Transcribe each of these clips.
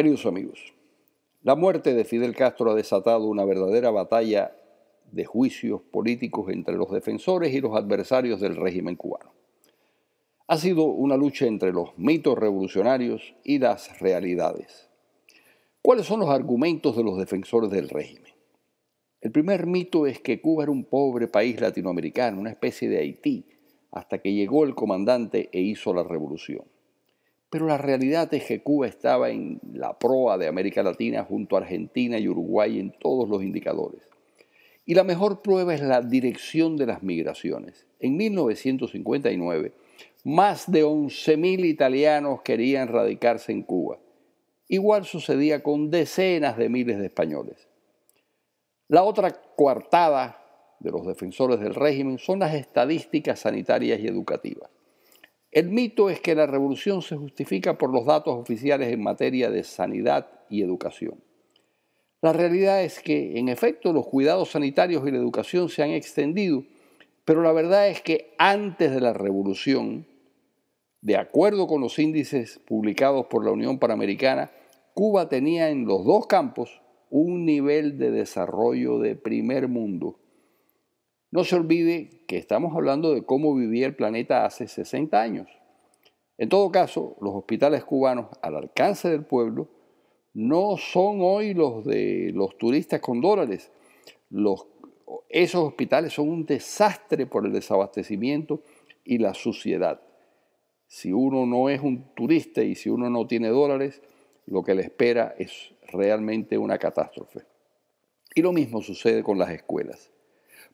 Queridos amigos, la muerte de Fidel Castro ha desatado una verdadera batalla de juicios políticos entre los defensores y los adversarios del régimen cubano. Ha sido una lucha entre los mitos revolucionarios y las realidades. ¿Cuáles son los argumentos de los defensores del régimen? El primer mito es que Cuba era un pobre país latinoamericano, una especie de Haití, hasta que llegó el comandante e hizo la revolución. Pero la realidad es que Cuba estaba en la proa de América Latina junto a Argentina y Uruguay en todos los indicadores. Y la mejor prueba es la dirección de las migraciones. En 1959, más de 11.000 italianos querían radicarse en Cuba. Igual sucedía con decenas de miles de españoles. La otra coartada de los defensores del régimen son las estadísticas sanitarias y educativas. El mito es que la revolución se justifica por los datos oficiales en materia de sanidad y educación. La realidad es que, en efecto, los cuidados sanitarios y la educación se han extendido, pero la verdad es que antes de la revolución, de acuerdo con los índices publicados por la Unión Panamericana, Cuba tenía en los dos campos un nivel de desarrollo de primer mundo no se olvide que estamos hablando de cómo vivía el planeta hace 60 años. En todo caso, los hospitales cubanos al alcance del pueblo no son hoy los de los turistas con dólares. esos hospitales son un desastre por el desabastecimiento y la suciedad. Si uno no es un turista y si uno no tiene dólares, lo que le espera es realmente una catástrofe. Y lo mismo sucede con las escuelas.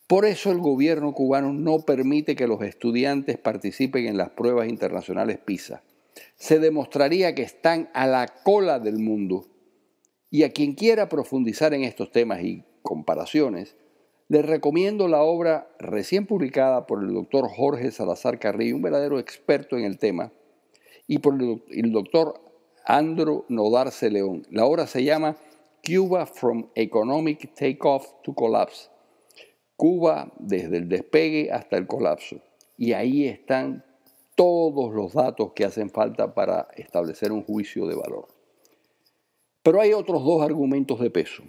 Por eso el gobierno cubano no permite que los estudiantes participen en las pruebas internacionales PISA. Se demostraría que están a la cola del mundo. Y a quien quiera profundizar en estos temas y comparaciones, les recomiendo la obra recién publicada por el doctor Jorge Salazar Carrillo, un verdadero experto en el tema, y por el doctor Andrew Nodarce León. La obra se llama Cuba from Economic Takeoff to Collapse Cuba desde el despegue hasta el colapso. Y ahí están todos los datos que hacen falta para establecer un juicio de valor. Pero hay otros dos argumentos de peso.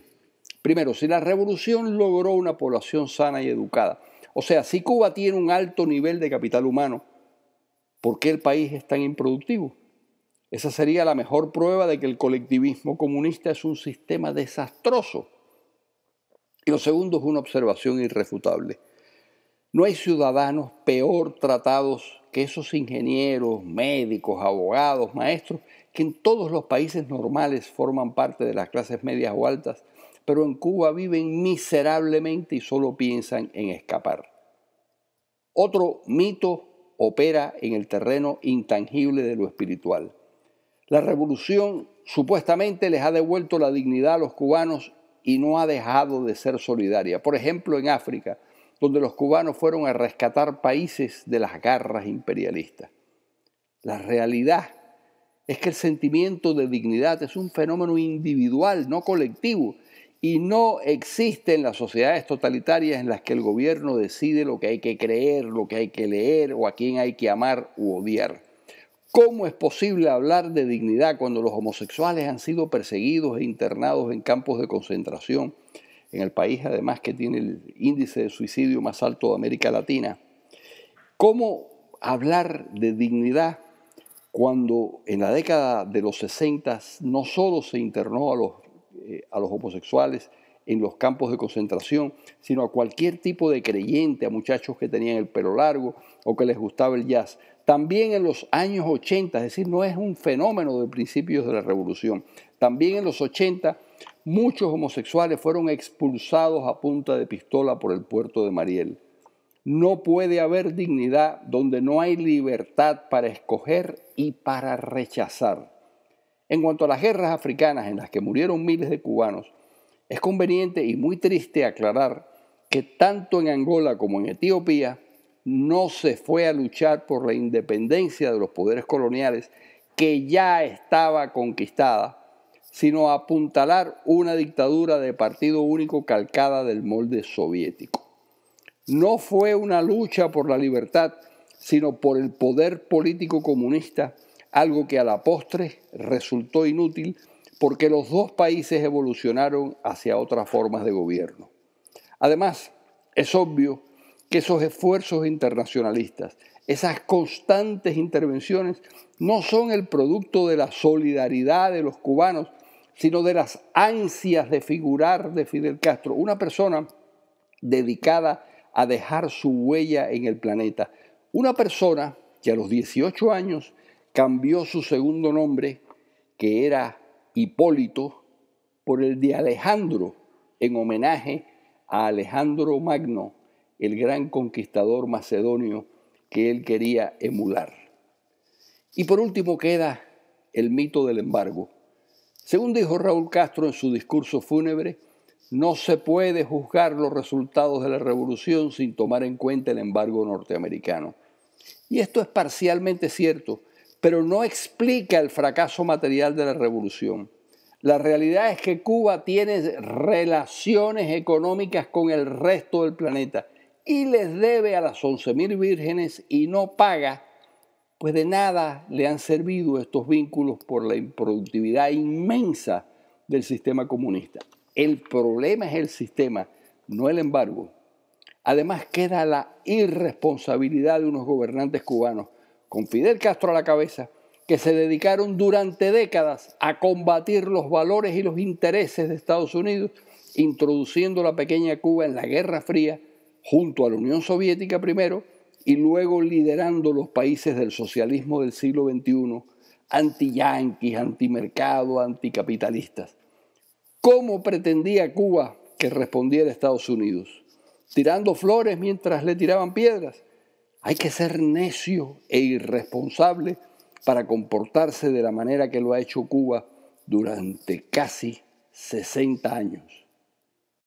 Primero, si la revolución logró una población sana y educada, o sea, si Cuba tiene un alto nivel de capital humano, ¿por qué el país es tan improductivo? Esa sería la mejor prueba de que el colectivismo comunista es un sistema desastroso y lo segundo es una observación irrefutable. No hay ciudadanos peor tratados que esos ingenieros, médicos, abogados, maestros, que en todos los países normales forman parte de las clases medias o altas, pero en Cuba viven miserablemente y solo piensan en escapar. Otro mito opera en el terreno intangible de lo espiritual. La revolución supuestamente les ha devuelto la dignidad a los cubanos y no ha dejado de ser solidaria. Por ejemplo, en África, donde los cubanos fueron a rescatar países de las garras imperialistas. La realidad es que el sentimiento de dignidad es un fenómeno individual, no colectivo, y no existe en las sociedades totalitarias en las que el gobierno decide lo que hay que creer, lo que hay que leer o a quién hay que amar u odiar. ¿Cómo es posible hablar de dignidad cuando los homosexuales han sido perseguidos e internados en campos de concentración? En el país, además, que tiene el índice de suicidio más alto de América Latina. ¿Cómo hablar de dignidad cuando en la década de los 60 no solo se internó a los, eh, a los homosexuales en los campos de concentración, sino a cualquier tipo de creyente, a muchachos que tenían el pelo largo o que les gustaba el jazz? También en los años 80, es decir, no es un fenómeno de principios de la revolución, también en los 80 muchos homosexuales fueron expulsados a punta de pistola por el puerto de Mariel. No puede haber dignidad donde no hay libertad para escoger y para rechazar. En cuanto a las guerras africanas en las que murieron miles de cubanos, es conveniente y muy triste aclarar que tanto en Angola como en Etiopía no se fue a luchar por la independencia de los poderes coloniales que ya estaba conquistada, sino a apuntalar una dictadura de partido único calcada del molde soviético. No fue una lucha por la libertad, sino por el poder político comunista, algo que a la postre resultó inútil porque los dos países evolucionaron hacia otras formas de gobierno. Además, es obvio que esos esfuerzos internacionalistas, esas constantes intervenciones, no son el producto de la solidaridad de los cubanos, sino de las ansias de figurar de Fidel Castro, una persona dedicada a dejar su huella en el planeta, una persona que a los 18 años cambió su segundo nombre, que era Hipólito, por el de Alejandro, en homenaje a Alejandro Magno, el gran conquistador macedonio que él quería emular. Y por último queda el mito del embargo. Según dijo Raúl Castro en su discurso fúnebre, no se puede juzgar los resultados de la revolución sin tomar en cuenta el embargo norteamericano. Y esto es parcialmente cierto, pero no explica el fracaso material de la revolución. La realidad es que Cuba tiene relaciones económicas con el resto del planeta y les debe a las once mil vírgenes y no paga, pues de nada le han servido estos vínculos por la improductividad inmensa del sistema comunista. El problema es el sistema, no el embargo. Además queda la irresponsabilidad de unos gobernantes cubanos, con Fidel Castro a la cabeza, que se dedicaron durante décadas a combatir los valores y los intereses de Estados Unidos, introduciendo la pequeña Cuba en la Guerra Fría junto a la Unión Soviética primero y luego liderando los países del socialismo del siglo XXI, anti-yanquis, antimercado, anticapitalistas. ¿Cómo pretendía Cuba que respondiera Estados Unidos? ¿Tirando flores mientras le tiraban piedras? Hay que ser necio e irresponsable para comportarse de la manera que lo ha hecho Cuba durante casi 60 años.